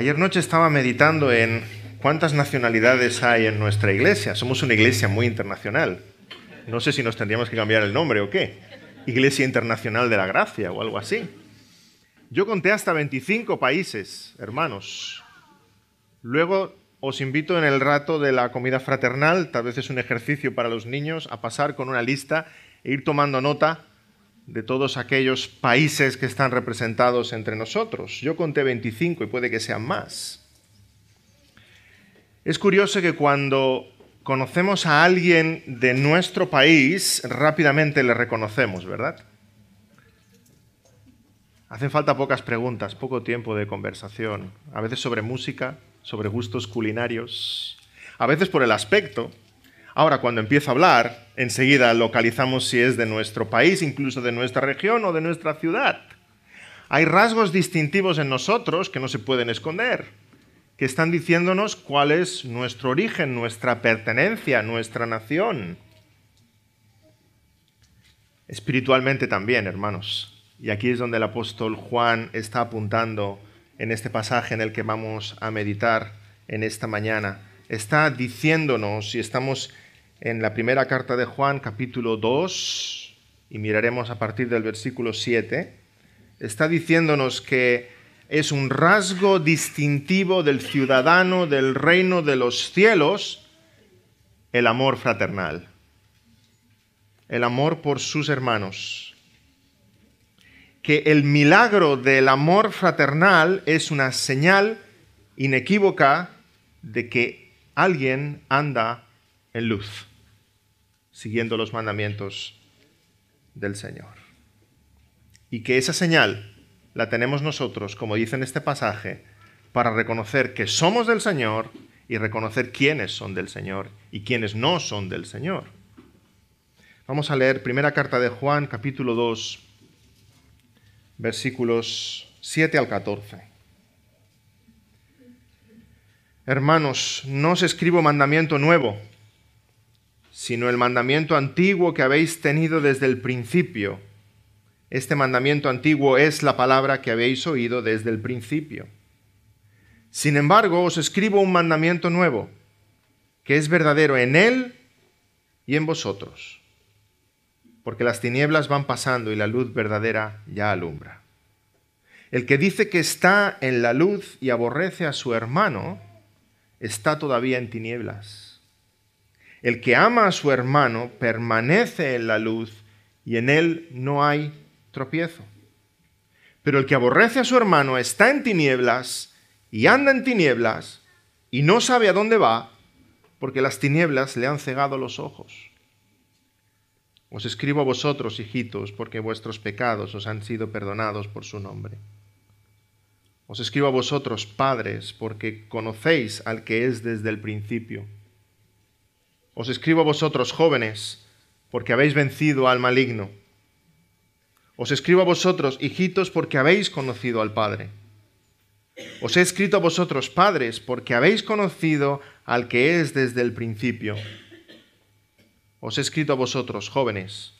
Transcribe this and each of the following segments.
Ayer noche estaba meditando en cuántas nacionalidades hay en nuestra iglesia. Somos una iglesia muy internacional. No sé si nos tendríamos que cambiar el nombre o qué. Iglesia Internacional de la Gracia o algo así. Yo conté hasta 25 países, hermanos. Luego os invito en el rato de la comida fraternal, tal vez es un ejercicio para los niños, a pasar con una lista e ir tomando nota de todos aquellos países que están representados entre nosotros. Yo conté 25 y puede que sean más. Es curioso que cuando conocemos a alguien de nuestro país, rápidamente le reconocemos, ¿verdad? Hacen falta pocas preguntas, poco tiempo de conversación, a veces sobre música, sobre gustos culinarios, a veces por el aspecto, Ahora, cuando empieza a hablar, enseguida localizamos si es de nuestro país, incluso de nuestra región o de nuestra ciudad. Hay rasgos distintivos en nosotros que no se pueden esconder, que están diciéndonos cuál es nuestro origen, nuestra pertenencia, nuestra nación. Espiritualmente también, hermanos. Y aquí es donde el apóstol Juan está apuntando en este pasaje en el que vamos a meditar en esta mañana. Está diciéndonos si estamos en la primera carta de Juan capítulo 2, y miraremos a partir del versículo 7, está diciéndonos que es un rasgo distintivo del ciudadano del reino de los cielos el amor fraternal, el amor por sus hermanos. Que el milagro del amor fraternal es una señal inequívoca de que alguien anda en luz siguiendo los mandamientos del Señor. Y que esa señal la tenemos nosotros, como dice en este pasaje, para reconocer que somos del Señor y reconocer quiénes son del Señor y quiénes no son del Señor. Vamos a leer primera carta de Juan, capítulo 2, versículos 7 al 14. Hermanos, no os escribo mandamiento nuevo sino el mandamiento antiguo que habéis tenido desde el principio. Este mandamiento antiguo es la palabra que habéis oído desde el principio. Sin embargo, os escribo un mandamiento nuevo, que es verdadero en Él y en vosotros, porque las tinieblas van pasando y la luz verdadera ya alumbra. El que dice que está en la luz y aborrece a su hermano, está todavía en tinieblas. El que ama a su hermano permanece en la luz y en él no hay tropiezo. Pero el que aborrece a su hermano está en tinieblas y anda en tinieblas y no sabe a dónde va porque las tinieblas le han cegado los ojos. Os escribo a vosotros, hijitos, porque vuestros pecados os han sido perdonados por su nombre. Os escribo a vosotros, padres, porque conocéis al que es desde el principio. Os escribo a vosotros, jóvenes, porque habéis vencido al maligno. Os escribo a vosotros, hijitos, porque habéis conocido al Padre. Os he escrito a vosotros, padres, porque habéis conocido al que es desde el principio. Os he escrito a vosotros, jóvenes,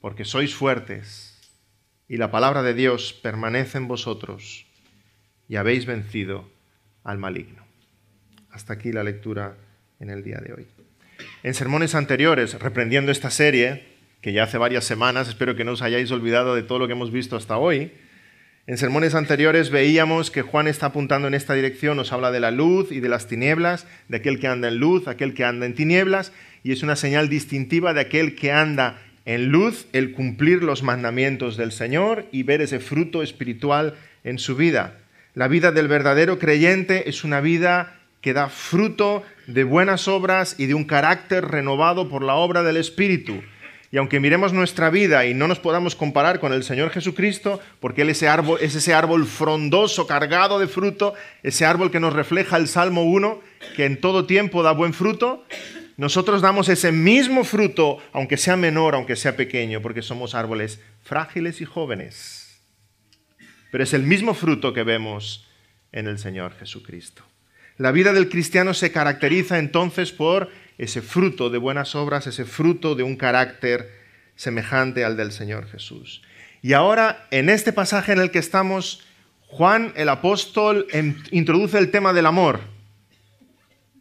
porque sois fuertes, y la palabra de Dios permanece en vosotros, y habéis vencido al maligno. Hasta aquí la lectura en el día de hoy en sermones anteriores, reprendiendo esta serie, que ya hace varias semanas, espero que no os hayáis olvidado de todo lo que hemos visto hasta hoy, en sermones anteriores veíamos que Juan está apuntando en esta dirección, nos habla de la luz y de las tinieblas, de aquel que anda en luz, aquel que anda en tinieblas, y es una señal distintiva de aquel que anda en luz el cumplir los mandamientos del Señor y ver ese fruto espiritual en su vida. La vida del verdadero creyente es una vida que da fruto de buenas obras y de un carácter renovado por la obra del Espíritu. Y aunque miremos nuestra vida y no nos podamos comparar con el Señor Jesucristo, porque Él ese árbol, es ese árbol frondoso, cargado de fruto, ese árbol que nos refleja el Salmo 1, que en todo tiempo da buen fruto, nosotros damos ese mismo fruto, aunque sea menor, aunque sea pequeño, porque somos árboles frágiles y jóvenes. Pero es el mismo fruto que vemos en el Señor Jesucristo. La vida del cristiano se caracteriza entonces por ese fruto de buenas obras, ese fruto de un carácter semejante al del Señor Jesús. Y ahora, en este pasaje en el que estamos, Juan el apóstol em, introduce el tema del amor.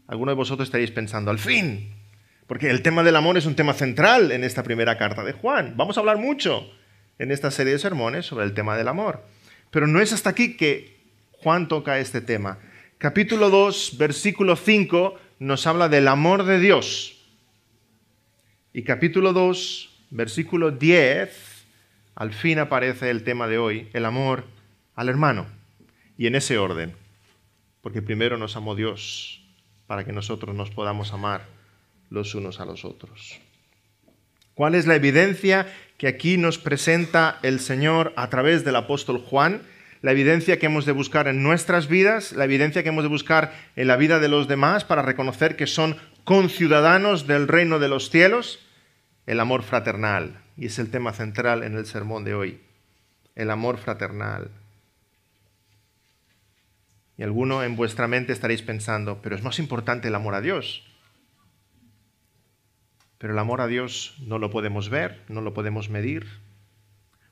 Algunos de vosotros estaréis pensando, al fin, porque el tema del amor es un tema central en esta primera carta de Juan. Vamos a hablar mucho en esta serie de sermones sobre el tema del amor. Pero no es hasta aquí que Juan toca este tema capítulo 2, versículo 5, nos habla del amor de Dios. Y capítulo 2, versículo 10, al fin aparece el tema de hoy, el amor al hermano. Y en ese orden, porque primero nos amó Dios para que nosotros nos podamos amar los unos a los otros. ¿Cuál es la evidencia que aquí nos presenta el Señor a través del apóstol Juan? la evidencia que hemos de buscar en nuestras vidas, la evidencia que hemos de buscar en la vida de los demás para reconocer que son conciudadanos del reino de los cielos, el amor fraternal. Y es el tema central en el sermón de hoy, el amor fraternal. Y alguno en vuestra mente estaréis pensando, pero es más importante el amor a Dios. Pero el amor a Dios no lo podemos ver, no lo podemos medir,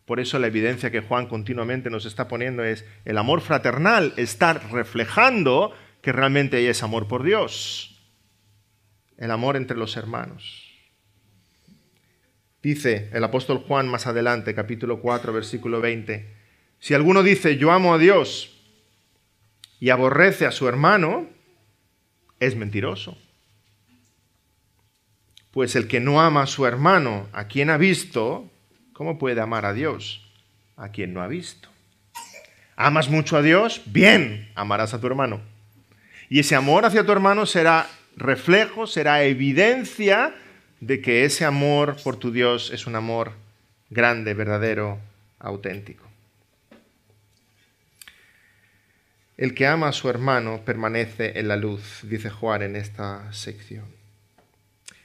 por eso la evidencia que Juan continuamente nos está poniendo es el amor fraternal está reflejando que realmente hay es amor por Dios, el amor entre los hermanos. Dice el apóstol Juan más adelante, capítulo 4, versículo 20, si alguno dice yo amo a Dios y aborrece a su hermano, es mentiroso. Pues el que no ama a su hermano, a quien ha visto, ¿Cómo puede amar a Dios a quien no ha visto? ¿Amas mucho a Dios? Bien, amarás a tu hermano. Y ese amor hacia tu hermano será reflejo, será evidencia de que ese amor por tu Dios es un amor grande, verdadero, auténtico. El que ama a su hermano permanece en la luz, dice Juan en esta sección.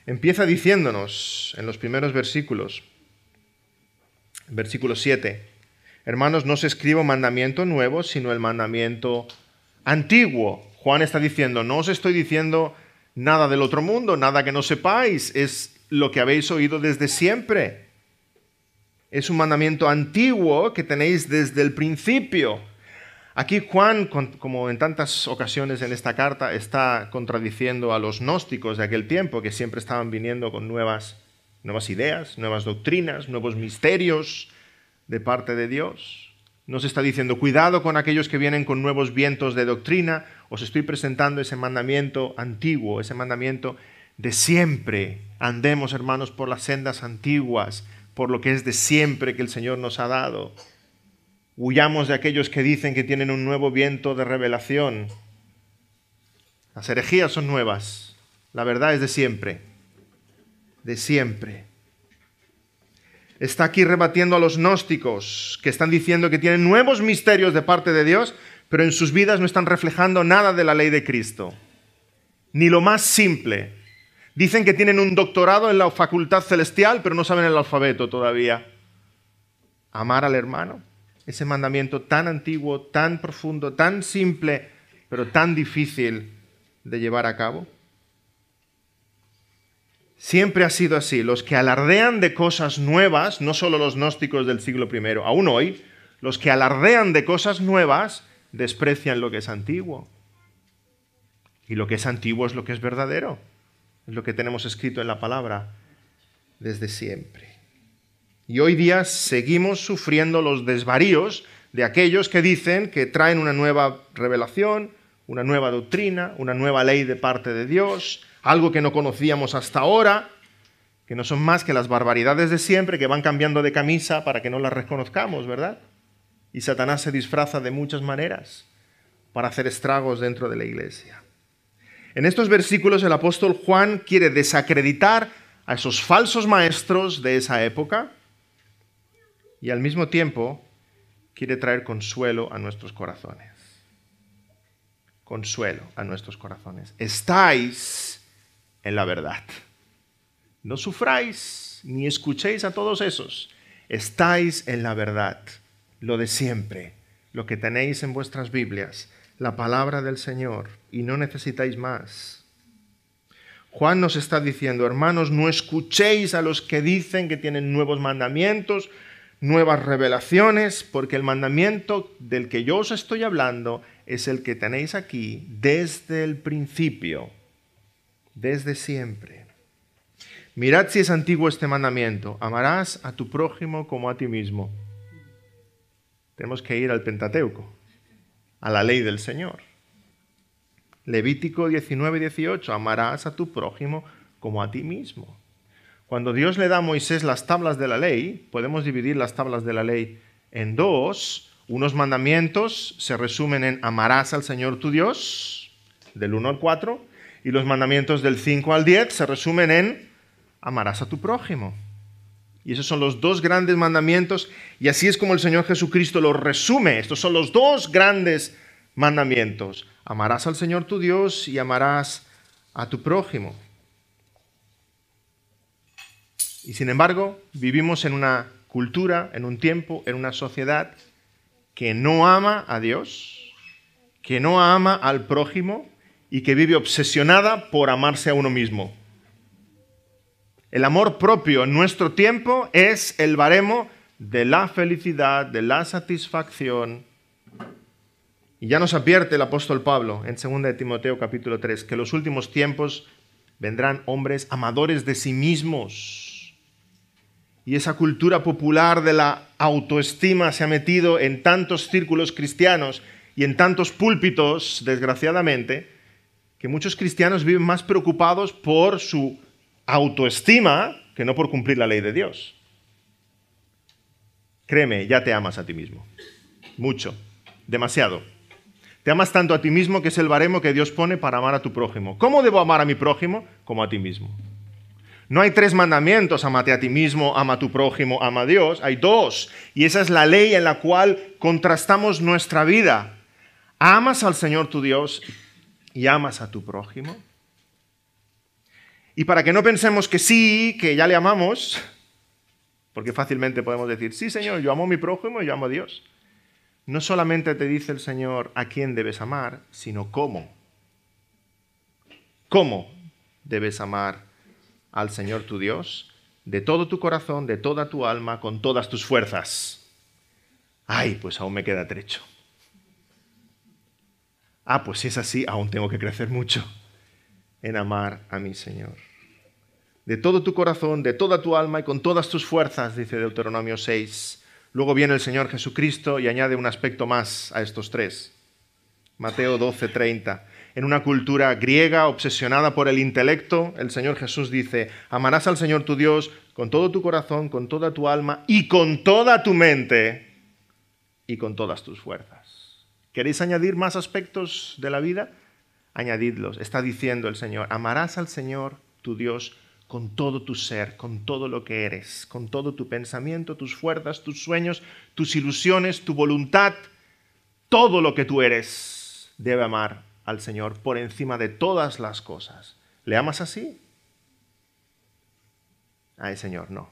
Empieza diciéndonos en los primeros versículos Versículo 7. Hermanos, no se escribo mandamiento nuevo, sino el mandamiento antiguo. Juan está diciendo, no os estoy diciendo nada del otro mundo, nada que no sepáis, es lo que habéis oído desde siempre. Es un mandamiento antiguo que tenéis desde el principio. Aquí Juan, como en tantas ocasiones en esta carta, está contradiciendo a los gnósticos de aquel tiempo, que siempre estaban viniendo con nuevas nuevas ideas, nuevas doctrinas, nuevos misterios de parte de Dios. Nos está diciendo, cuidado con aquellos que vienen con nuevos vientos de doctrina, os estoy presentando ese mandamiento antiguo, ese mandamiento de siempre. Andemos, hermanos, por las sendas antiguas, por lo que es de siempre que el Señor nos ha dado. Huyamos de aquellos que dicen que tienen un nuevo viento de revelación. Las herejías son nuevas, la verdad es de siempre de siempre. Está aquí rebatiendo a los gnósticos que están diciendo que tienen nuevos misterios de parte de Dios, pero en sus vidas no están reflejando nada de la ley de Cristo, ni lo más simple. Dicen que tienen un doctorado en la facultad celestial, pero no saben el alfabeto todavía. Amar al hermano, ese mandamiento tan antiguo, tan profundo, tan simple, pero tan difícil de llevar a cabo. Siempre ha sido así. Los que alardean de cosas nuevas, no solo los gnósticos del siglo I, aún hoy, los que alardean de cosas nuevas desprecian lo que es antiguo. Y lo que es antiguo es lo que es verdadero. Es lo que tenemos escrito en la palabra desde siempre. Y hoy día seguimos sufriendo los desvaríos de aquellos que dicen que traen una nueva revelación, una nueva doctrina, una nueva ley de parte de Dios, algo que no conocíamos hasta ahora, que no son más que las barbaridades de siempre, que van cambiando de camisa para que no las reconozcamos, ¿verdad? Y Satanás se disfraza de muchas maneras para hacer estragos dentro de la iglesia. En estos versículos el apóstol Juan quiere desacreditar a esos falsos maestros de esa época y al mismo tiempo quiere traer consuelo a nuestros corazones. Consuelo a nuestros corazones. Estáis en la verdad. No sufráis ni escuchéis a todos esos. Estáis en la verdad, lo de siempre, lo que tenéis en vuestras Biblias, la palabra del Señor, y no necesitáis más. Juan nos está diciendo, hermanos, no escuchéis a los que dicen que tienen nuevos mandamientos, nuevas revelaciones, porque el mandamiento del que yo os estoy hablando es el que tenéis aquí desde el principio desde siempre. Mirad si es antiguo este mandamiento. Amarás a tu prójimo como a ti mismo. Tenemos que ir al Pentateuco, a la ley del Señor. Levítico 19, 18. Amarás a tu prójimo como a ti mismo. Cuando Dios le da a Moisés las tablas de la ley, podemos dividir las tablas de la ley en dos. Unos mandamientos se resumen en amarás al Señor tu Dios, del 1 al 4, y los mandamientos del 5 al 10 se resumen en amarás a tu prójimo. Y esos son los dos grandes mandamientos. Y así es como el Señor Jesucristo los resume. Estos son los dos grandes mandamientos. Amarás al Señor tu Dios y amarás a tu prójimo. Y sin embargo, vivimos en una cultura, en un tiempo, en una sociedad que no ama a Dios, que no ama al prójimo, y que vive obsesionada por amarse a uno mismo. El amor propio en nuestro tiempo es el baremo de la felicidad, de la satisfacción. Y ya nos advierte el apóstol Pablo en 2 de Timoteo capítulo 3 que los últimos tiempos vendrán hombres amadores de sí mismos. Y esa cultura popular de la autoestima se ha metido en tantos círculos cristianos y en tantos púlpitos, desgraciadamente, que muchos cristianos viven más preocupados por su autoestima que no por cumplir la ley de Dios. Créeme, ya te amas a ti mismo. Mucho. Demasiado. Te amas tanto a ti mismo que es el baremo que Dios pone para amar a tu prójimo. ¿Cómo debo amar a mi prójimo? Como a ti mismo. No hay tres mandamientos, amate a ti mismo, ama a tu prójimo, ama a Dios. Hay dos. Y esa es la ley en la cual contrastamos nuestra vida. Amas al Señor tu Dios y amas a tu prójimo? Y para que no pensemos que sí, que ya le amamos, porque fácilmente podemos decir, sí Señor, yo amo a mi prójimo y yo amo a Dios. No solamente te dice el Señor a quién debes amar, sino cómo. ¿Cómo debes amar al Señor tu Dios? De todo tu corazón, de toda tu alma, con todas tus fuerzas. Ay, pues aún me queda trecho. Ah, pues si es así, aún tengo que crecer mucho en amar a mi Señor. De todo tu corazón, de toda tu alma y con todas tus fuerzas, dice Deuteronomio 6. Luego viene el Señor Jesucristo y añade un aspecto más a estos tres. Mateo 12, 30. En una cultura griega obsesionada por el intelecto, el Señor Jesús dice, amarás al Señor tu Dios con todo tu corazón, con toda tu alma y con toda tu mente y con todas tus fuerzas. ¿Queréis añadir más aspectos de la vida? Añadidlos. Está diciendo el Señor, amarás al Señor tu Dios con todo tu ser, con todo lo que eres, con todo tu pensamiento, tus fuerzas, tus sueños, tus ilusiones, tu voluntad, todo lo que tú eres. Debe amar al Señor por encima de todas las cosas. ¿Le amas así? Ay, Señor, no.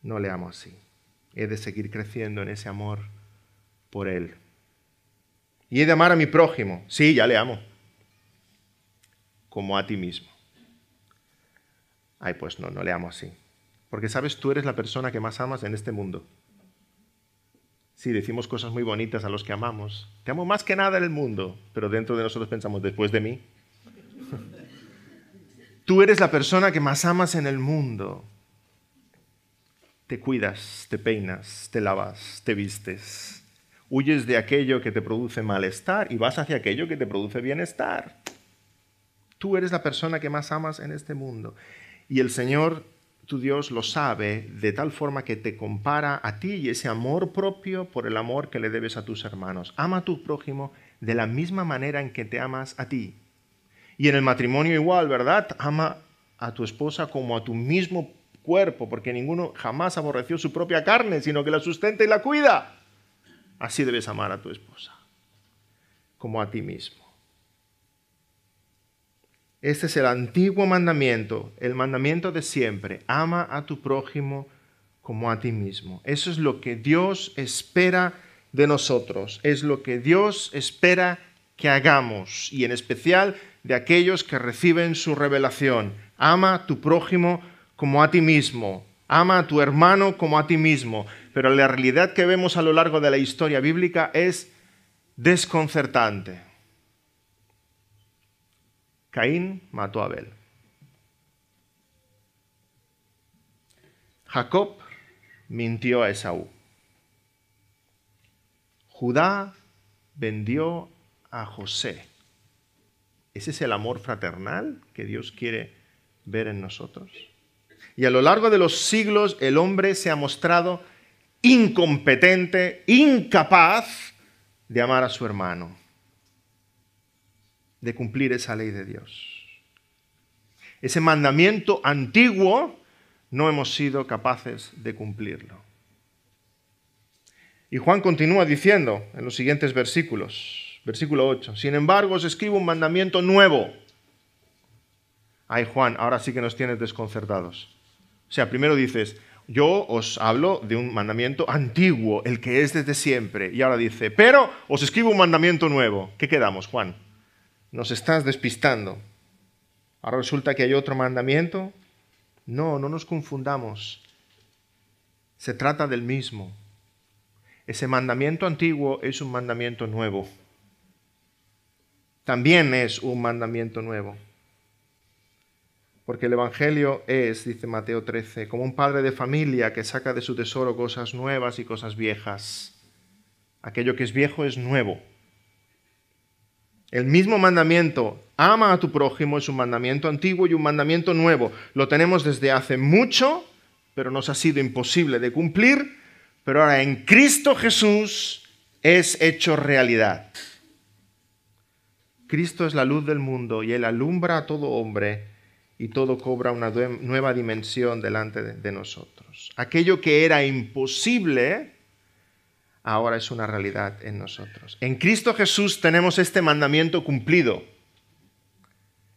No le amo así. He de seguir creciendo en ese amor por él. Y he de amar a mi prójimo. Sí, ya le amo. Como a ti mismo. Ay, pues no, no le amo así. Porque sabes, tú eres la persona que más amas en este mundo. Sí, decimos cosas muy bonitas a los que amamos. Te amo más que nada en el mundo, pero dentro de nosotros pensamos, después de mí. tú eres la persona que más amas en el mundo. Te cuidas, te peinas, te lavas, te vistes Huyes de aquello que te produce malestar y vas hacia aquello que te produce bienestar. Tú eres la persona que más amas en este mundo. Y el Señor, tu Dios, lo sabe de tal forma que te compara a ti y ese amor propio por el amor que le debes a tus hermanos. Ama a tu prójimo de la misma manera en que te amas a ti. Y en el matrimonio igual, ¿verdad? Ama a tu esposa como a tu mismo cuerpo, porque ninguno jamás aborreció su propia carne, sino que la sustenta y la cuida. Así debes amar a tu esposa, como a ti mismo. Este es el antiguo mandamiento, el mandamiento de siempre. Ama a tu prójimo como a ti mismo. Eso es lo que Dios espera de nosotros, es lo que Dios espera que hagamos, y en especial de aquellos que reciben su revelación. Ama a tu prójimo como a ti mismo, ama a tu hermano como a ti mismo pero la realidad que vemos a lo largo de la historia bíblica es desconcertante. Caín mató a Abel. Jacob mintió a Esaú. Judá vendió a José. ¿Ese es el amor fraternal que Dios quiere ver en nosotros? Y a lo largo de los siglos el hombre se ha mostrado incompetente, incapaz de amar a su hermano, de cumplir esa ley de Dios. Ese mandamiento antiguo no hemos sido capaces de cumplirlo. Y Juan continúa diciendo en los siguientes versículos, versículo 8, sin embargo os escribo un mandamiento nuevo. Ay Juan, ahora sí que nos tienes desconcertados. O sea, primero dices, yo os hablo de un mandamiento antiguo, el que es desde siempre. Y ahora dice, pero os escribo un mandamiento nuevo. ¿Qué quedamos, Juan? Nos estás despistando. Ahora resulta que hay otro mandamiento. No, no nos confundamos. Se trata del mismo. Ese mandamiento antiguo es un mandamiento nuevo. También es un mandamiento nuevo. Porque el Evangelio es, dice Mateo 13, como un padre de familia que saca de su tesoro cosas nuevas y cosas viejas. Aquello que es viejo es nuevo. El mismo mandamiento, ama a tu prójimo, es un mandamiento antiguo y un mandamiento nuevo. Lo tenemos desde hace mucho, pero nos ha sido imposible de cumplir. Pero ahora en Cristo Jesús es hecho realidad. Cristo es la luz del mundo y Él alumbra a todo hombre y todo cobra una nueva dimensión delante de nosotros. Aquello que era imposible ahora es una realidad en nosotros. En Cristo Jesús tenemos este mandamiento cumplido.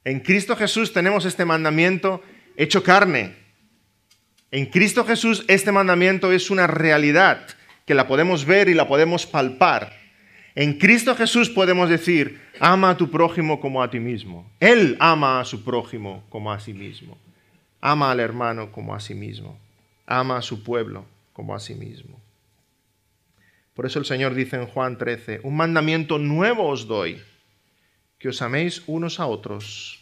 En Cristo Jesús tenemos este mandamiento hecho carne. En Cristo Jesús este mandamiento es una realidad que la podemos ver y la podemos palpar. En Cristo Jesús podemos decir, Ama a tu prójimo como a ti mismo. Él ama a su prójimo como a sí mismo. Ama al hermano como a sí mismo. Ama a su pueblo como a sí mismo. Por eso el Señor dice en Juan 13, un mandamiento nuevo os doy, que os améis unos a otros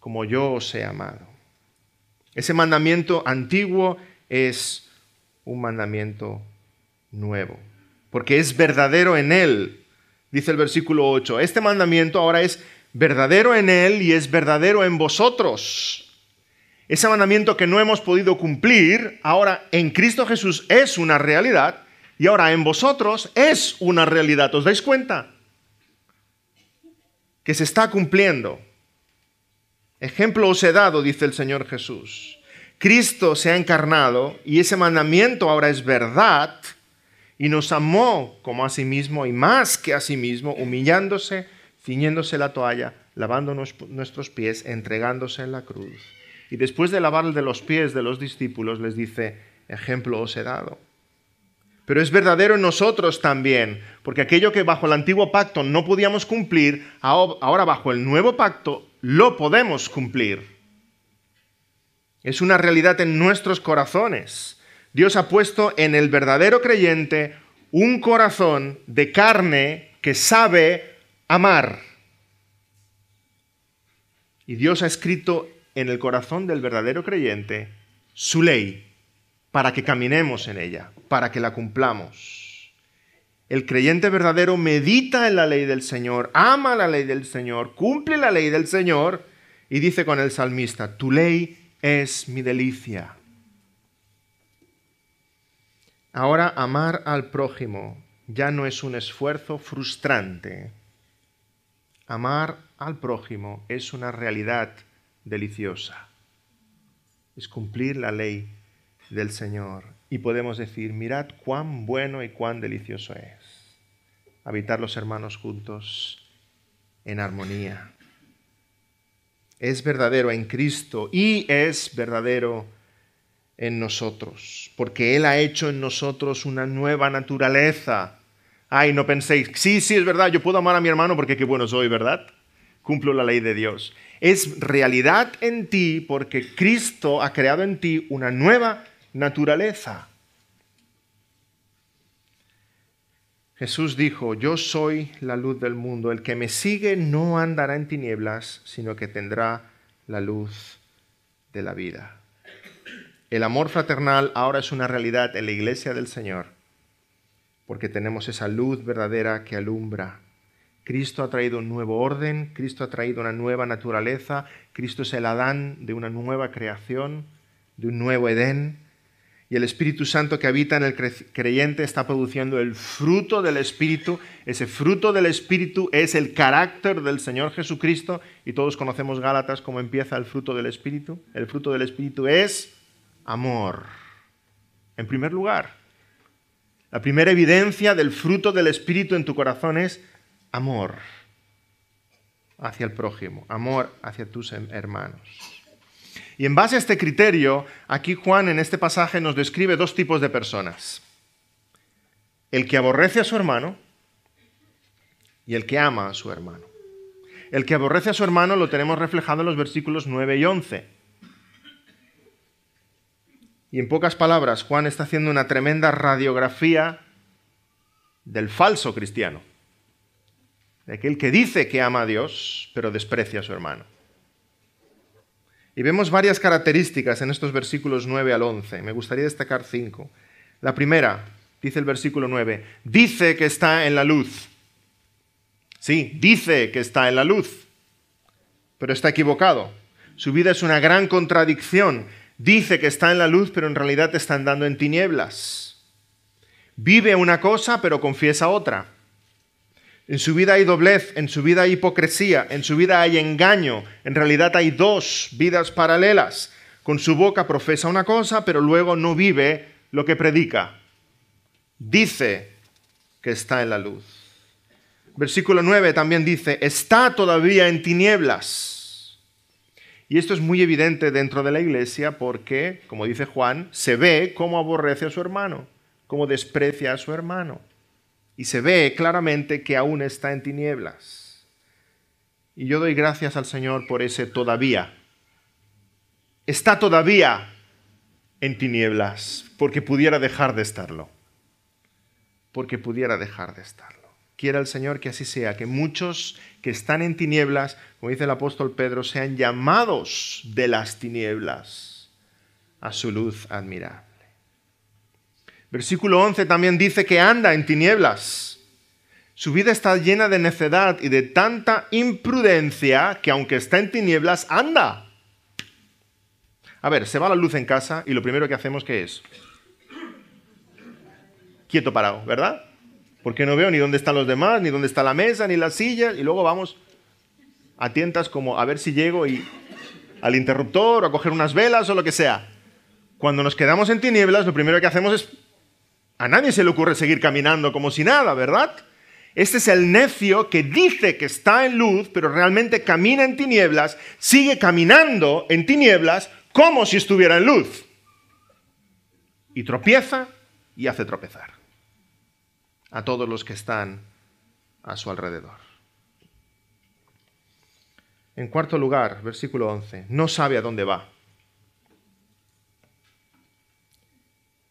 como yo os he amado. Ese mandamiento antiguo es un mandamiento nuevo, porque es verdadero en él Dice el versículo 8, este mandamiento ahora es verdadero en él y es verdadero en vosotros. Ese mandamiento que no hemos podido cumplir, ahora en Cristo Jesús es una realidad y ahora en vosotros es una realidad. ¿Os dais cuenta? Que se está cumpliendo. Ejemplo os he dado, dice el Señor Jesús. Cristo se ha encarnado y ese mandamiento ahora es verdad y nos amó como a sí mismo y más que a sí mismo, humillándose, ciñéndose la toalla, lavando nuestros pies, entregándose en la cruz. Y después de lavar de los pies de los discípulos, les dice, ejemplo os he dado. Pero es verdadero en nosotros también, porque aquello que bajo el antiguo pacto no podíamos cumplir, ahora bajo el nuevo pacto lo podemos cumplir. Es una realidad en nuestros corazones. Dios ha puesto en el verdadero creyente un corazón de carne que sabe amar. Y Dios ha escrito en el corazón del verdadero creyente su ley para que caminemos en ella, para que la cumplamos. El creyente verdadero medita en la ley del Señor, ama la ley del Señor, cumple la ley del Señor y dice con el salmista, tu ley es mi delicia. Ahora amar al prójimo ya no es un esfuerzo frustrante. Amar al prójimo es una realidad deliciosa. Es cumplir la ley del Señor. Y podemos decir, mirad cuán bueno y cuán delicioso es habitar los hermanos juntos en armonía. Es verdadero en Cristo y es verdadero en nosotros, porque Él ha hecho en nosotros una nueva naturaleza. Ay, no penséis, sí, sí, es verdad, yo puedo amar a mi hermano porque qué bueno soy, ¿verdad? Cumplo la ley de Dios. Es realidad en ti porque Cristo ha creado en ti una nueva naturaleza. Jesús dijo, yo soy la luz del mundo, el que me sigue no andará en tinieblas, sino que tendrá la luz de la vida. El amor fraternal ahora es una realidad en la iglesia del Señor, porque tenemos esa luz verdadera que alumbra. Cristo ha traído un nuevo orden, Cristo ha traído una nueva naturaleza, Cristo es el Adán de una nueva creación, de un nuevo Edén, y el Espíritu Santo que habita en el creyente está produciendo el fruto del Espíritu. Ese fruto del Espíritu es el carácter del Señor Jesucristo y todos conocemos Gálatas cómo empieza el fruto del Espíritu. El fruto del Espíritu es amor. En primer lugar, la primera evidencia del fruto del Espíritu en tu corazón es amor hacia el prójimo, amor hacia tus hermanos. Y en base a este criterio, aquí Juan en este pasaje nos describe dos tipos de personas. El que aborrece a su hermano y el que ama a su hermano. El que aborrece a su hermano lo tenemos reflejado en los versículos 9 y 11. Y en pocas palabras, Juan está haciendo una tremenda radiografía del falso cristiano, de aquel que dice que ama a Dios, pero desprecia a su hermano. Y vemos varias características en estos versículos 9 al 11. Me gustaría destacar cinco. La primera, dice el versículo 9, dice que está en la luz. Sí, dice que está en la luz, pero está equivocado. Su vida es una gran contradicción Dice que está en la luz, pero en realidad está andando en tinieblas. Vive una cosa, pero confiesa otra. En su vida hay doblez, en su vida hay hipocresía, en su vida hay engaño. En realidad hay dos vidas paralelas. Con su boca profesa una cosa, pero luego no vive lo que predica. Dice que está en la luz. Versículo 9 también dice, está todavía en tinieblas. Y esto es muy evidente dentro de la iglesia porque, como dice Juan, se ve cómo aborrece a su hermano, cómo desprecia a su hermano. Y se ve claramente que aún está en tinieblas. Y yo doy gracias al Señor por ese todavía. Está todavía en tinieblas porque pudiera dejar de estarlo. Porque pudiera dejar de estarlo. Quiera el Señor que así sea, que muchos que están en tinieblas, como dice el apóstol Pedro, sean llamados de las tinieblas a su luz admirable. Versículo 11 también dice que anda en tinieblas. Su vida está llena de necedad y de tanta imprudencia que aunque está en tinieblas, anda. A ver, se va la luz en casa y lo primero que hacemos que es quieto parado, ¿verdad? porque no veo ni dónde están los demás, ni dónde está la mesa, ni la silla? y luego vamos a tientas como a ver si llego y al interruptor o a coger unas velas o lo que sea. Cuando nos quedamos en tinieblas, lo primero que hacemos es... A nadie se le ocurre seguir caminando como si nada, ¿verdad? Este es el necio que dice que está en luz, pero realmente camina en tinieblas, sigue caminando en tinieblas como si estuviera en luz. Y tropieza y hace tropezar a todos los que están a su alrededor. En cuarto lugar, versículo 11, no sabe a dónde va.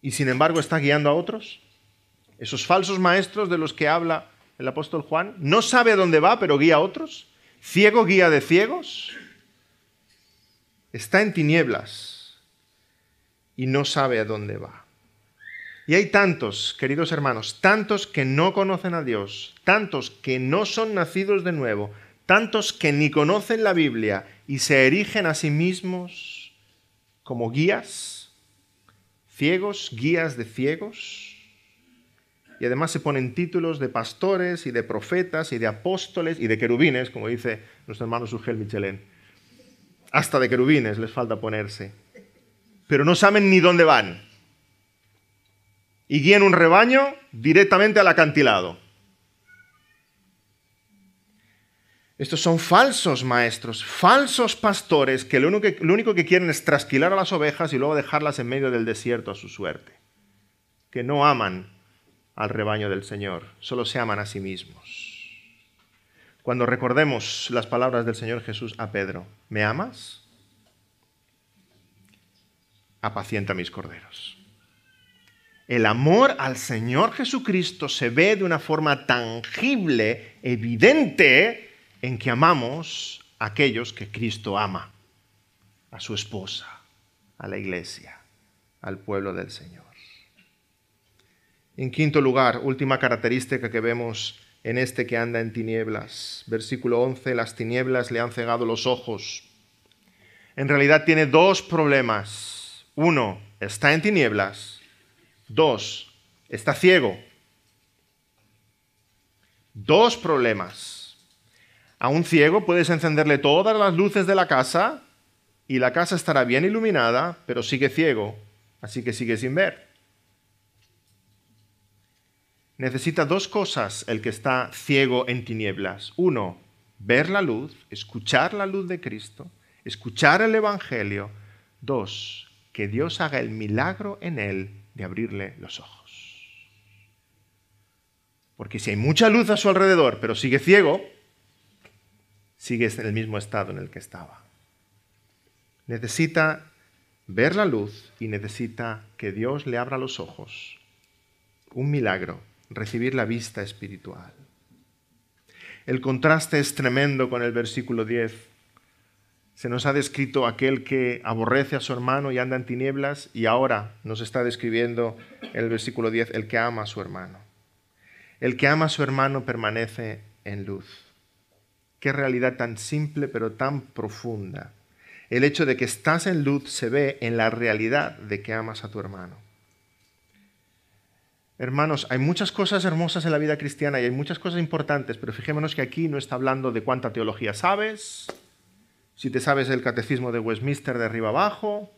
Y sin embargo está guiando a otros. Esos falsos maestros de los que habla el apóstol Juan, no sabe a dónde va, pero guía a otros. Ciego guía de ciegos. Está en tinieblas y no sabe a dónde va. Y hay tantos, queridos hermanos, tantos que no conocen a Dios, tantos que no son nacidos de nuevo, tantos que ni conocen la Biblia y se erigen a sí mismos como guías, ciegos, guías de ciegos, y además se ponen títulos de pastores y de profetas y de apóstoles y de querubines, como dice nuestro hermano Sugel Michelén. Hasta de querubines les falta ponerse. Pero no saben ni dónde van y guían un rebaño directamente al acantilado. Estos son falsos maestros, falsos pastores que lo, único que lo único que quieren es trasquilar a las ovejas y luego dejarlas en medio del desierto a su suerte. Que no aman al rebaño del Señor, solo se aman a sí mismos. Cuando recordemos las palabras del Señor Jesús a Pedro, ¿me amas? Apacienta mis corderos. El amor al Señor Jesucristo se ve de una forma tangible, evidente, en que amamos a aquellos que Cristo ama, a su esposa, a la iglesia, al pueblo del Señor. En quinto lugar, última característica que vemos en este que anda en tinieblas. Versículo 11, las tinieblas le han cegado los ojos. En realidad tiene dos problemas. Uno, está en tinieblas Dos, está ciego. Dos problemas. A un ciego puedes encenderle todas las luces de la casa y la casa estará bien iluminada, pero sigue ciego, así que sigue sin ver. Necesita dos cosas el que está ciego en tinieblas. Uno, ver la luz, escuchar la luz de Cristo, escuchar el Evangelio. Dos, que Dios haga el milagro en él de abrirle los ojos. Porque si hay mucha luz a su alrededor, pero sigue ciego, sigue en el mismo estado en el que estaba. Necesita ver la luz y necesita que Dios le abra los ojos. Un milagro, recibir la vista espiritual. El contraste es tremendo con el versículo 10 se nos ha descrito aquel que aborrece a su hermano y anda en tinieblas y ahora nos está describiendo el versículo 10 el que ama a su hermano. El que ama a su hermano permanece en luz. Qué realidad tan simple pero tan profunda. El hecho de que estás en luz se ve en la realidad de que amas a tu hermano. Hermanos, hay muchas cosas hermosas en la vida cristiana y hay muchas cosas importantes, pero fijémonos que aquí no está hablando de cuánta teología sabes, si te sabes el catecismo de Westminster de arriba abajo.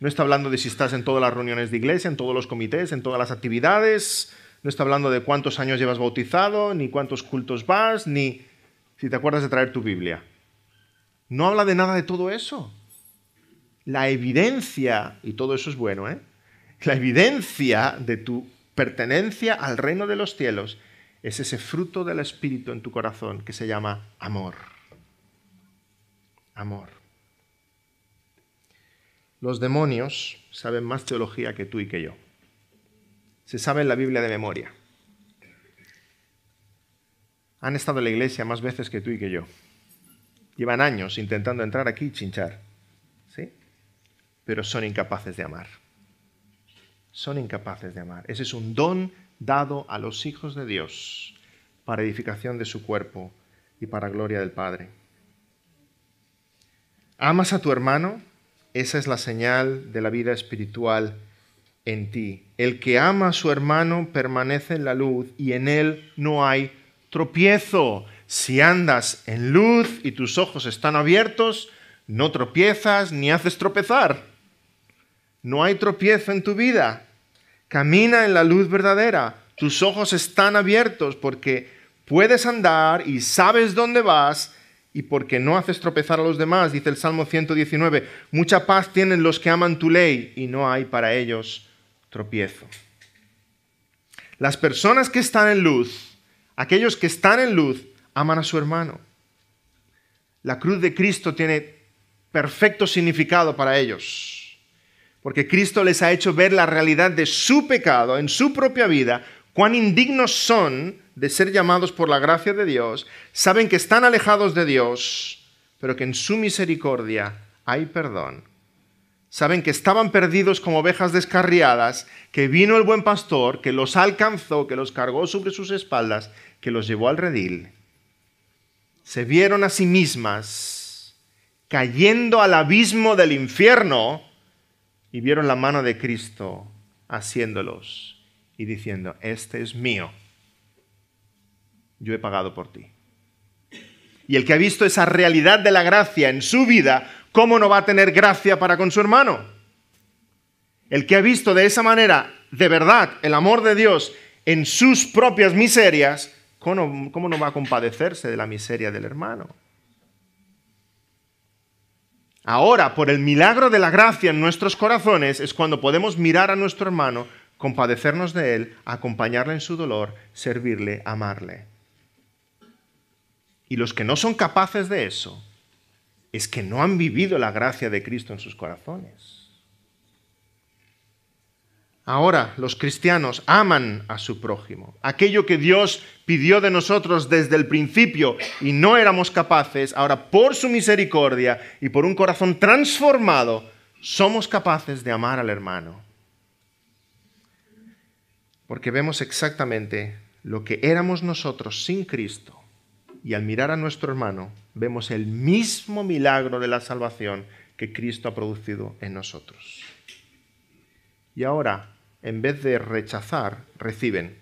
No está hablando de si estás en todas las reuniones de iglesia, en todos los comités, en todas las actividades. No está hablando de cuántos años llevas bautizado, ni cuántos cultos vas, ni si te acuerdas de traer tu Biblia. No habla de nada de todo eso. La evidencia, y todo eso es bueno, ¿eh? La evidencia de tu pertenencia al reino de los cielos es ese fruto del Espíritu en tu corazón que se llama amor amor. Los demonios saben más teología que tú y que yo. Se saben la Biblia de memoria. Han estado en la iglesia más veces que tú y que yo. Llevan años intentando entrar aquí y chinchar. ¿Sí? Pero son incapaces de amar. Son incapaces de amar. Ese es un don dado a los hijos de Dios para edificación de su cuerpo y para gloria del Padre amas a tu hermano, esa es la señal de la vida espiritual en ti. El que ama a su hermano permanece en la luz y en él no hay tropiezo. Si andas en luz y tus ojos están abiertos, no tropiezas ni haces tropezar. No hay tropiezo en tu vida. Camina en la luz verdadera. Tus ojos están abiertos porque puedes andar y sabes dónde vas y porque no haces tropezar a los demás, dice el Salmo 119, mucha paz tienen los que aman tu ley y no hay para ellos tropiezo. Las personas que están en luz, aquellos que están en luz, aman a su hermano. La cruz de Cristo tiene perfecto significado para ellos, porque Cristo les ha hecho ver la realidad de su pecado en su propia vida cuán indignos son de ser llamados por la gracia de Dios, saben que están alejados de Dios, pero que en su misericordia hay perdón. Saben que estaban perdidos como ovejas descarriadas, que vino el buen pastor, que los alcanzó, que los cargó sobre sus espaldas, que los llevó al redil. Se vieron a sí mismas cayendo al abismo del infierno y vieron la mano de Cristo haciéndolos y diciendo, este es mío, yo he pagado por ti. Y el que ha visto esa realidad de la gracia en su vida, ¿cómo no va a tener gracia para con su hermano? El que ha visto de esa manera, de verdad, el amor de Dios en sus propias miserias, ¿cómo, cómo no va a compadecerse de la miseria del hermano? Ahora, por el milagro de la gracia en nuestros corazones, es cuando podemos mirar a nuestro hermano compadecernos de Él, acompañarle en su dolor, servirle, amarle. Y los que no son capaces de eso es que no han vivido la gracia de Cristo en sus corazones. Ahora los cristianos aman a su prójimo, aquello que Dios pidió de nosotros desde el principio y no éramos capaces, ahora por su misericordia y por un corazón transformado, somos capaces de amar al hermano porque vemos exactamente lo que éramos nosotros sin Cristo y al mirar a nuestro hermano vemos el mismo milagro de la salvación que Cristo ha producido en nosotros. Y ahora, en vez de rechazar, reciben.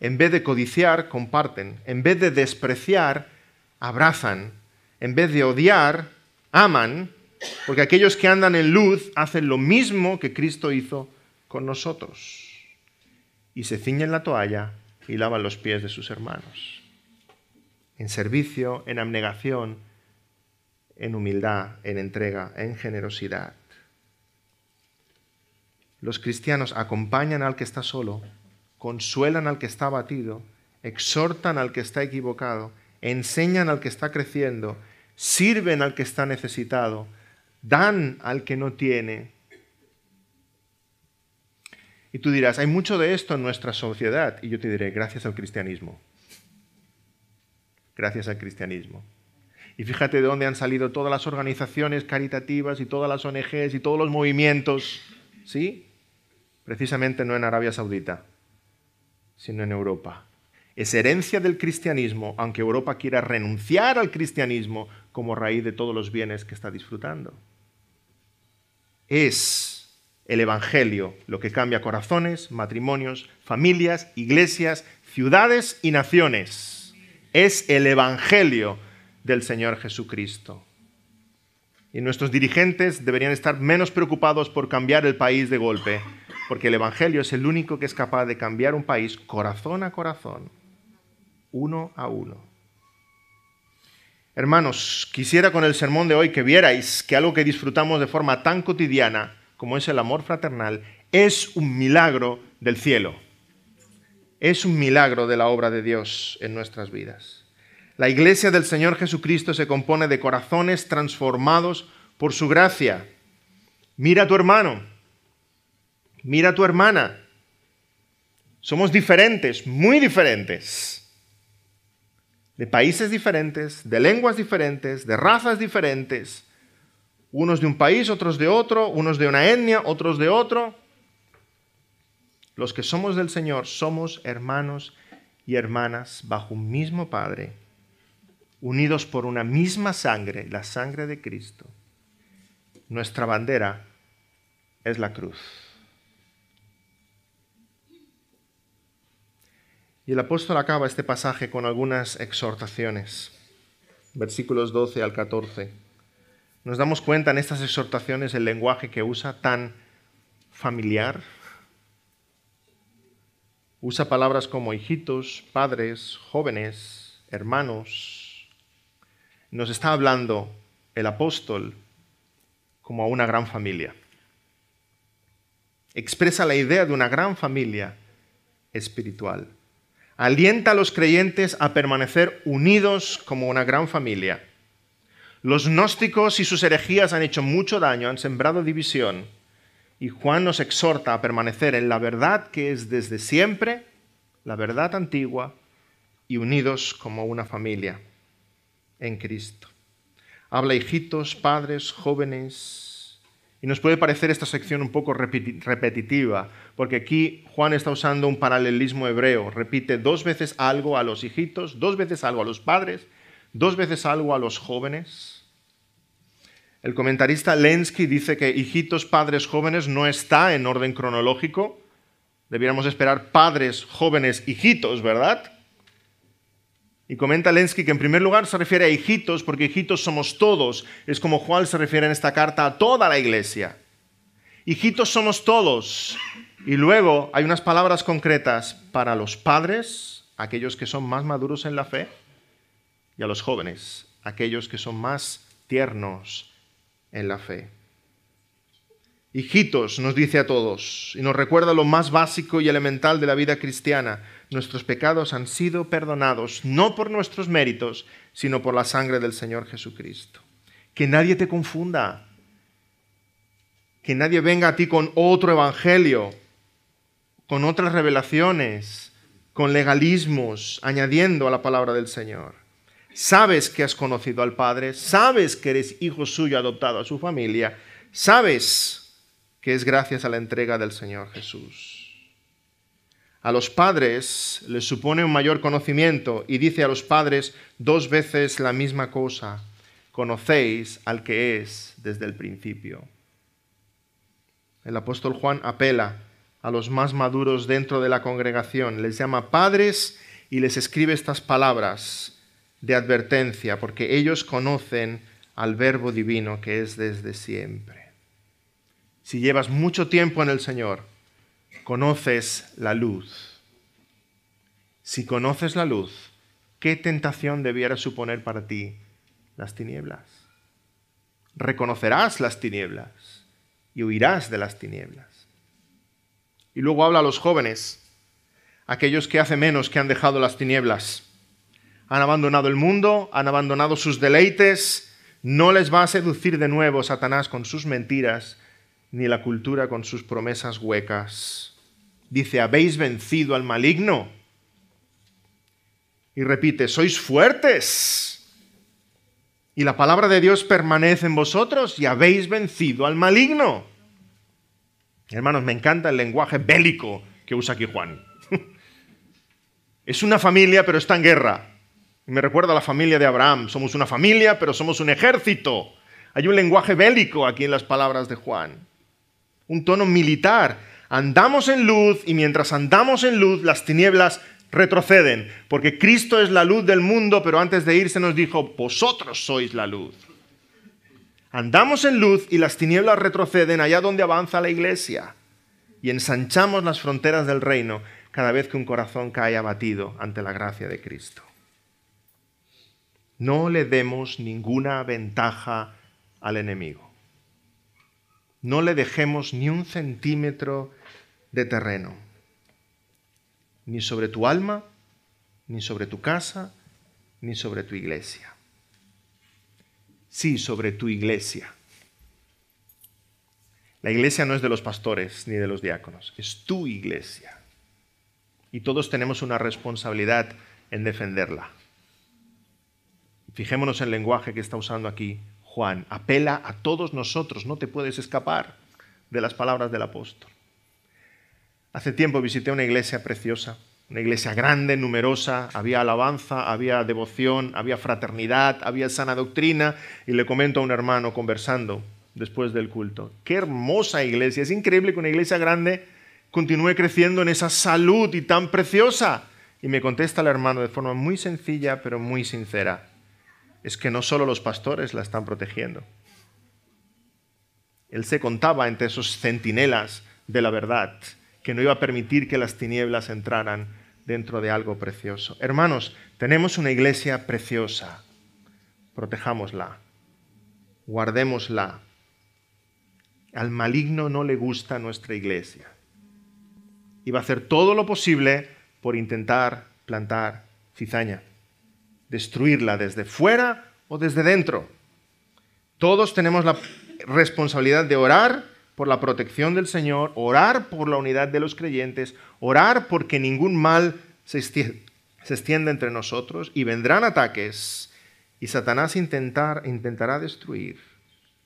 En vez de codiciar, comparten. En vez de despreciar, abrazan. En vez de odiar, aman. Porque aquellos que andan en luz hacen lo mismo que Cristo hizo con nosotros. Y se ciñen la toalla y lavan los pies de sus hermanos. En servicio, en abnegación, en humildad, en entrega, en generosidad. Los cristianos acompañan al que está solo, consuelan al que está abatido, exhortan al que está equivocado, enseñan al que está creciendo, sirven al que está necesitado, dan al que no tiene, y tú dirás, hay mucho de esto en nuestra sociedad. Y yo te diré, gracias al cristianismo. Gracias al cristianismo. Y fíjate de dónde han salido todas las organizaciones caritativas y todas las ONGs y todos los movimientos. ¿Sí? Precisamente no en Arabia Saudita, sino en Europa. Es herencia del cristianismo, aunque Europa quiera renunciar al cristianismo como raíz de todos los bienes que está disfrutando. Es el Evangelio, lo que cambia corazones, matrimonios, familias, iglesias, ciudades y naciones. Es el Evangelio del Señor Jesucristo. Y nuestros dirigentes deberían estar menos preocupados por cambiar el país de golpe, porque el Evangelio es el único que es capaz de cambiar un país corazón a corazón, uno a uno. Hermanos, quisiera con el sermón de hoy que vierais que algo que disfrutamos de forma tan cotidiana como es el amor fraternal, es un milagro del cielo. Es un milagro de la obra de Dios en nuestras vidas. La iglesia del Señor Jesucristo se compone de corazones transformados por su gracia. Mira a tu hermano, mira a tu hermana. Somos diferentes, muy diferentes. De países diferentes, de lenguas diferentes, de razas diferentes, unos de un país, otros de otro, unos de una etnia, otros de otro. Los que somos del Señor somos hermanos y hermanas bajo un mismo Padre, unidos por una misma sangre, la sangre de Cristo. Nuestra bandera es la cruz. Y el apóstol acaba este pasaje con algunas exhortaciones, versículos 12 al 14. Nos damos cuenta en estas exhortaciones el lenguaje que usa tan familiar. Usa palabras como hijitos, padres, jóvenes, hermanos. Nos está hablando el apóstol como a una gran familia. Expresa la idea de una gran familia espiritual. Alienta a los creyentes a permanecer unidos como una gran familia los gnósticos y sus herejías han hecho mucho daño, han sembrado división. Y Juan nos exhorta a permanecer en la verdad que es desde siempre, la verdad antigua, y unidos como una familia en Cristo. Habla hijitos, padres, jóvenes. Y nos puede parecer esta sección un poco repetitiva, porque aquí Juan está usando un paralelismo hebreo. Repite dos veces algo a los hijitos, dos veces algo a los padres dos veces algo a los jóvenes? El comentarista Lenski dice que hijitos, padres, jóvenes no está en orden cronológico. Debiéramos esperar padres, jóvenes, hijitos, ¿verdad? Y comenta Lenski que en primer lugar se refiere a hijitos porque hijitos somos todos. Es como Juan se refiere en esta carta a toda la iglesia. Hijitos somos todos. Y luego hay unas palabras concretas para los padres, aquellos que son más maduros en la fe, y a los jóvenes, aquellos que son más tiernos en la fe. Hijitos, nos dice a todos, y nos recuerda lo más básico y elemental de la vida cristiana. Nuestros pecados han sido perdonados, no por nuestros méritos, sino por la sangre del Señor Jesucristo. Que nadie te confunda, que nadie venga a ti con otro evangelio, con otras revelaciones, con legalismos, añadiendo a la palabra del Señor sabes que has conocido al Padre, sabes que eres hijo suyo adoptado a su familia, sabes que es gracias a la entrega del Señor Jesús. A los padres les supone un mayor conocimiento y dice a los padres dos veces la misma cosa, conocéis al que es desde el principio. El apóstol Juan apela a los más maduros dentro de la congregación, les llama padres y les escribe estas palabras de advertencia, porque ellos conocen al Verbo Divino que es desde siempre. Si llevas mucho tiempo en el Señor, conoces la luz. Si conoces la luz, ¿qué tentación debiera suponer para ti las tinieblas? Reconocerás las tinieblas y huirás de las tinieblas. Y luego habla a los jóvenes, aquellos que hace menos que han dejado las tinieblas han abandonado el mundo, han abandonado sus deleites, no les va a seducir de nuevo Satanás con sus mentiras, ni la cultura con sus promesas huecas. Dice, habéis vencido al maligno. Y repite, sois fuertes. Y la palabra de Dios permanece en vosotros y habéis vencido al maligno. Hermanos, me encanta el lenguaje bélico que usa aquí Juan. Es una familia, pero está en guerra. Me recuerda a la familia de Abraham. Somos una familia, pero somos un ejército. Hay un lenguaje bélico aquí en las palabras de Juan. Un tono militar. Andamos en luz y mientras andamos en luz las tinieblas retroceden, porque Cristo es la luz del mundo, pero antes de irse nos dijo, vosotros sois la luz. Andamos en luz y las tinieblas retroceden allá donde avanza la iglesia y ensanchamos las fronteras del reino cada vez que un corazón cae abatido ante la gracia de Cristo. No le demos ninguna ventaja al enemigo. No le dejemos ni un centímetro de terreno, ni sobre tu alma, ni sobre tu casa, ni sobre tu iglesia. Sí, sobre tu iglesia. La iglesia no es de los pastores ni de los diáconos, es tu iglesia. Y todos tenemos una responsabilidad en defenderla. Fijémonos en el lenguaje que está usando aquí Juan. Apela a todos nosotros, no te puedes escapar de las palabras del apóstol. Hace tiempo visité una iglesia preciosa, una iglesia grande, numerosa, había alabanza, había devoción, había fraternidad, había sana doctrina, y le comento a un hermano conversando después del culto, qué hermosa iglesia, es increíble que una iglesia grande continúe creciendo en esa salud y tan preciosa. Y me contesta el hermano de forma muy sencilla, pero muy sincera, es que no solo los pastores la están protegiendo. Él se contaba entre esos centinelas de la verdad, que no iba a permitir que las tinieblas entraran dentro de algo precioso. Hermanos, tenemos una iglesia preciosa. Protejámosla, guardémosla. Al maligno no le gusta nuestra iglesia. Y va a hacer todo lo posible por intentar plantar cizaña destruirla desde fuera o desde dentro. Todos tenemos la responsabilidad de orar por la protección del Señor, orar por la unidad de los creyentes, orar porque ningún mal se se extienda entre nosotros y vendrán ataques y Satanás intentar, intentará destruir,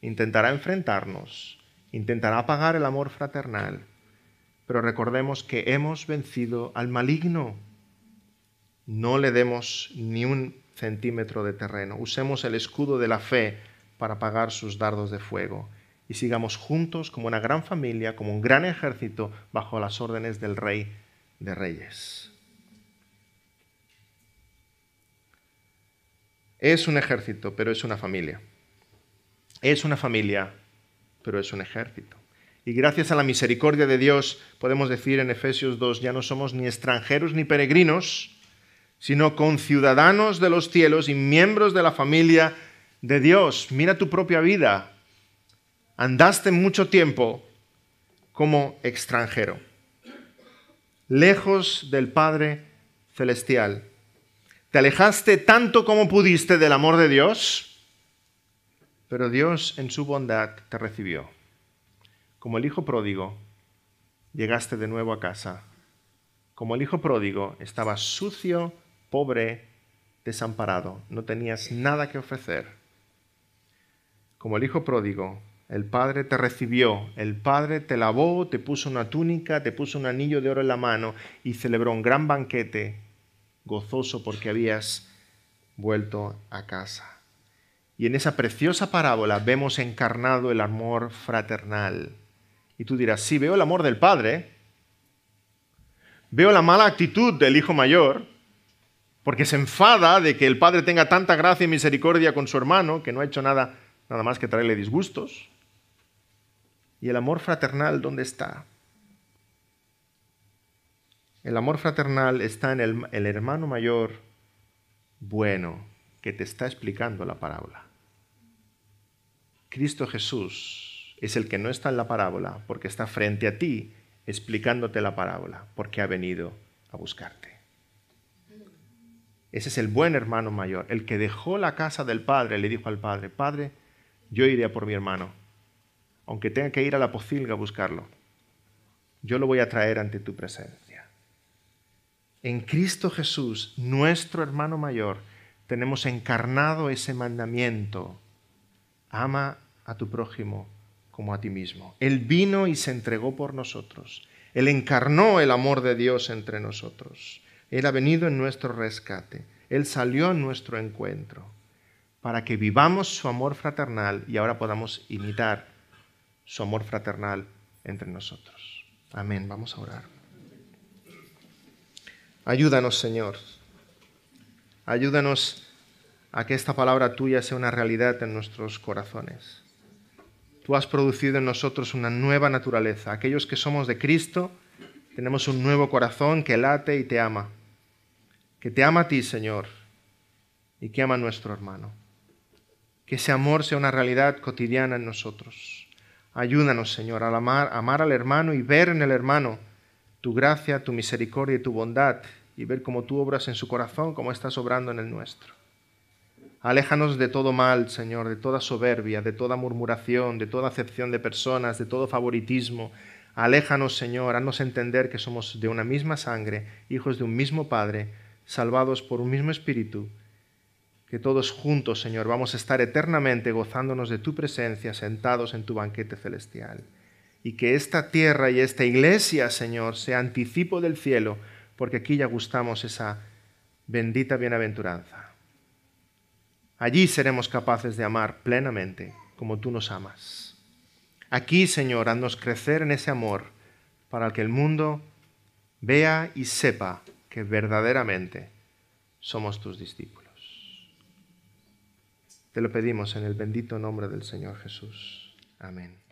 intentará enfrentarnos, intentará apagar el amor fraternal. Pero recordemos que hemos vencido al maligno no le demos ni un centímetro de terreno. Usemos el escudo de la fe para apagar sus dardos de fuego y sigamos juntos como una gran familia, como un gran ejército bajo las órdenes del Rey de Reyes. Es un ejército, pero es una familia. Es una familia, pero es un ejército. Y gracias a la misericordia de Dios podemos decir en Efesios 2, ya no somos ni extranjeros ni peregrinos, sino con ciudadanos de los cielos y miembros de la familia de Dios. Mira tu propia vida. Andaste mucho tiempo como extranjero, lejos del Padre Celestial. Te alejaste tanto como pudiste del amor de Dios, pero Dios en su bondad te recibió. Como el Hijo pródigo, llegaste de nuevo a casa. Como el Hijo pródigo, estabas sucio, pobre, desamparado, no tenías nada que ofrecer. Como el hijo pródigo, el padre te recibió, el padre te lavó, te puso una túnica, te puso un anillo de oro en la mano y celebró un gran banquete, gozoso porque habías vuelto a casa. Y en esa preciosa parábola vemos encarnado el amor fraternal. Y tú dirás, sí, veo el amor del padre, veo la mala actitud del hijo mayor, porque se enfada de que el padre tenga tanta gracia y misericordia con su hermano, que no ha hecho nada, nada más que traerle disgustos. ¿Y el amor fraternal dónde está? El amor fraternal está en el, el hermano mayor bueno que te está explicando la parábola. Cristo Jesús es el que no está en la parábola porque está frente a ti explicándote la parábola, porque ha venido a buscarte. Ese es el buen hermano mayor, el que dejó la casa del padre, le dijo al padre, padre, yo iré por mi hermano, aunque tenga que ir a la pocilga a buscarlo. Yo lo voy a traer ante tu presencia. En Cristo Jesús, nuestro hermano mayor, tenemos encarnado ese mandamiento. Ama a tu prójimo como a ti mismo. Él vino y se entregó por nosotros. Él encarnó el amor de Dios entre nosotros. Él ha venido en nuestro rescate. Él salió en nuestro encuentro para que vivamos su amor fraternal y ahora podamos imitar su amor fraternal entre nosotros. Amén. Vamos a orar. Ayúdanos, Señor. Ayúdanos a que esta palabra tuya sea una realidad en nuestros corazones. Tú has producido en nosotros una nueva naturaleza. Aquellos que somos de Cristo, tenemos un nuevo corazón que late y te ama que te ama a ti, Señor, y que ama a nuestro hermano. Que ese amor sea una realidad cotidiana en nosotros. Ayúdanos, Señor, a amar, amar al hermano y ver en el hermano tu gracia, tu misericordia y tu bondad, y ver cómo tú obras en su corazón, como estás obrando en el nuestro. Aléjanos de todo mal, Señor, de toda soberbia, de toda murmuración, de toda acepción de personas, de todo favoritismo. Aléjanos, Señor, haznos entender que somos de una misma sangre, hijos de un mismo Padre, salvados por un mismo espíritu, que todos juntos, Señor, vamos a estar eternamente gozándonos de tu presencia, sentados en tu banquete celestial. Y que esta tierra y esta iglesia, Señor, sea anticipo del cielo, porque aquí ya gustamos esa bendita bienaventuranza. Allí seremos capaces de amar plenamente como tú nos amas. Aquí, Señor, haznos crecer en ese amor para que el mundo vea y sepa que verdaderamente somos tus discípulos. Te lo pedimos en el bendito nombre del Señor Jesús. Amén.